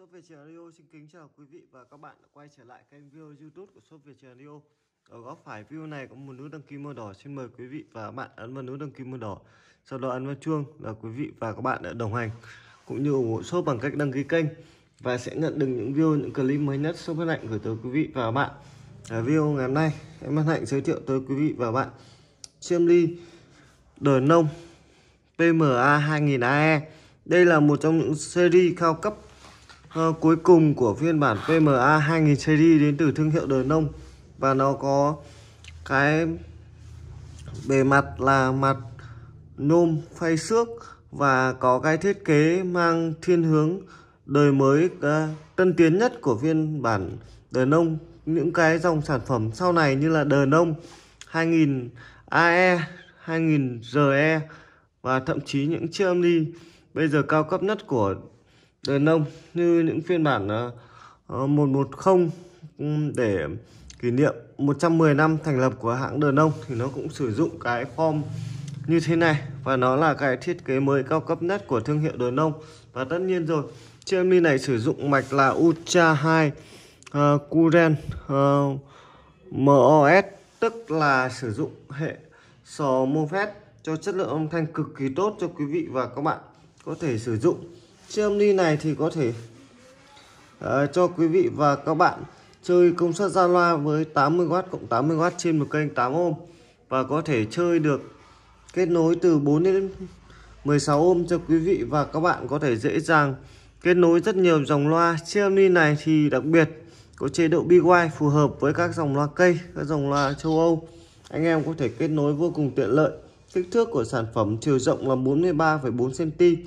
Shop Việt Radio xin kính chào quý vị và các bạn đã quay trở lại kênh video YouTube của Shop Việt Radio. Ở góc phải video này có một nút đăng ký màu đỏ. Xin mời quý vị và các bạn ấn vào nút đăng ký màu đỏ. Sau đó ấn vào chuông là quý vị và các bạn đã đồng hành cũng như ủng hộ shop bằng cách đăng ký kênh và sẽ nhận được những video những clip mới nhất shop Hân Hạnh gửi tới quý vị và các bạn. Ở video ngày hôm nay em Hân Hạnh giới thiệu tới quý vị và các bạn chiêm ly đời nông PMA 2000 AE. Đây là một trong những series cao cấp uh, cuối cùng của phiên bản PMA 2000 series đến từ thương hiệu Đời Nông và nó có cái bề mặt là mặt nôm phay xước và có cái thiết kế mang thiên hướng đời mới uh, tân tiến nhất của phiên bản Đời Nông những cái dòng sản phẩm sau này như là Đời Nông 2000 AE 2000 RE và thậm chí những chiếc âm ly bây giờ cao cấp nhất của đèn nông như những phiên bản uh, ờ, ờ, 110 để kỷ niệm 110 năm thành lập của hãng Đờ Nông thì nó cũng sử dụng cái form như thế này và nó là cái thiết kế mới cao cấp nhất của thương hiệu Đờ Nông và tất nhiên rồi chiếc Emily này sử dụng mạch là Ultra 2 uh, ờ, Current uh, MOS tức là sử dụng hệ sò MOSFET cho chất lượng âm thanh cực kỳ tốt cho quý vị và các bạn có thể sử dụng chiếc ly này thì có thể uh, cho quý vị và các bạn chơi công suất ra loa với 80W cộng 80W trên một kênh 8 ohm và có thể chơi được kết nối từ 4 đến 16 ohm cho quý vị và các bạn có thể dễ dàng kết nối rất nhiều dòng loa chiếc ly này thì đặc biệt có chế độ BY phù hợp với các dòng loa cây các dòng loa châu Âu anh em có thể kết nối vô cùng tiện lợi kích thước của sản phẩm chiều rộng là 43,4 cm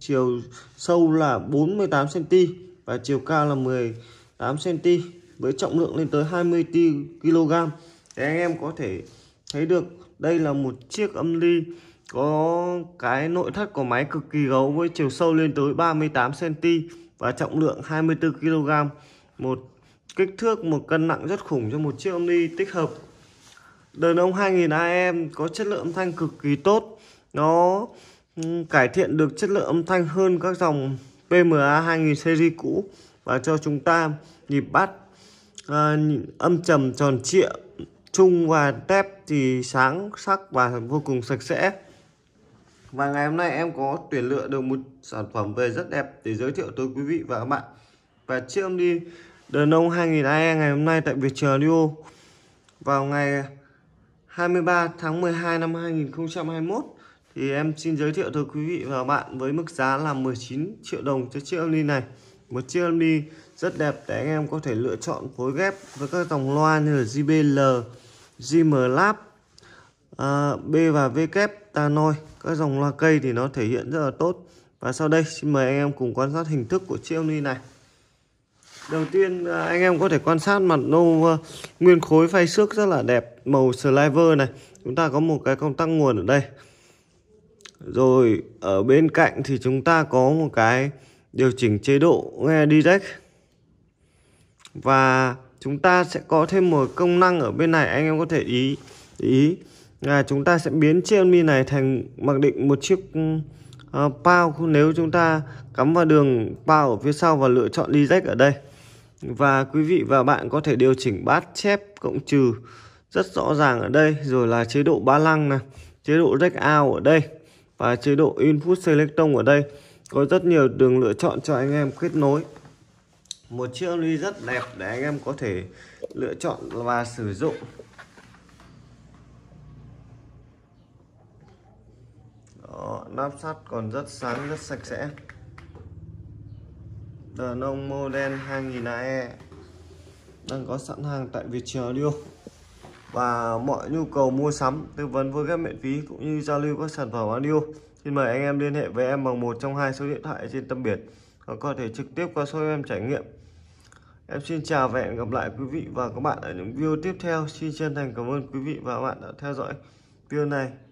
chiều sâu là 48 cm và chiều cao là 18 cm với trọng lượng lên tới 20 kg thì anh em có thể thấy được đây là một chiếc âm ly có cái nội thất của máy cực kỳ gấu với chiều sâu lên tới 38 cm và trọng lượng 24 kg một kích thước một cân nặng rất khủng cho một chiếc âm ly tích hợp đờn ông 2000 AM có chất lượng âm thanh cực kỳ tốt nó Ừ, cải thiện được chất lượng âm thanh hơn các dòng PMA 2000 series cũ và cho chúng ta nhịp bắt à, âm trầm tròn trịa chung và tép thì sáng sắc và vô cùng sạch sẽ và ngày hôm nay em có tuyển lựa được một sản phẩm về rất đẹp để giới thiệu tới quý vị và các bạn và chiếc âm đi đờn ông 2000 AE ngày hôm nay tại Việt Viettel Audio vào ngày 23 tháng 12 năm 2021 thì em xin giới thiệu tới quý vị và bạn với mức giá là 19 triệu đồng cho chiếc âm ly này một chiếc âm ly rất đẹp để anh em có thể lựa chọn phối ghép với các dòng loa như là JBL, JMLab, à, B và V kép Tanoi các dòng loa cây thì nó thể hiện rất là tốt và sau đây xin mời anh em cùng quan sát hình thức của chiếc âm ly này đầu tiên à, anh em có thể quan sát mặt nô à, nguyên khối phay xước rất là đẹp màu sliver này chúng ta có một cái công tắc nguồn ở đây rồi ở bên cạnh thì chúng ta có một cái điều chỉnh chế độ nghe direct. Và chúng ta sẽ có thêm một công năng ở bên này anh em có thể ý ý là chúng ta sẽ biến mi này thành mặc định một chiếc uh, ờ, pao nếu chúng ta cắm vào đường pao ở phía sau và lựa chọn direct ở đây. Và quý vị và bạn có thể điều chỉnh bát chép cộng trừ rất rõ ràng ở đây rồi là chế độ ba lăng này chế độ jack out ở đây và chế độ Input Selecton ở đây có rất nhiều đường lựa chọn cho anh em kết nối một chiếc ly rất đẹp để anh em có thể lựa chọn và sử dụng Đó, nắp sắt còn rất sáng rất sạch sẽ Đàn ông model 2000 AE đang có sẵn hàng tại việt Viettel Audio và mọi nhu cầu mua sắm tư vấn vui ghép miễn phí cũng như giao lưu các sản phẩm audio xin mời anh em liên hệ với em bằng một trong hai số điện thoại trên tâm biển hoặc có thể trực tiếp qua số em trải nghiệm em xin chào và hẹn gặp lại quý vị và các bạn ở những video tiếp theo xin chân thành cảm ơn quý vị và các bạn đã theo dõi video này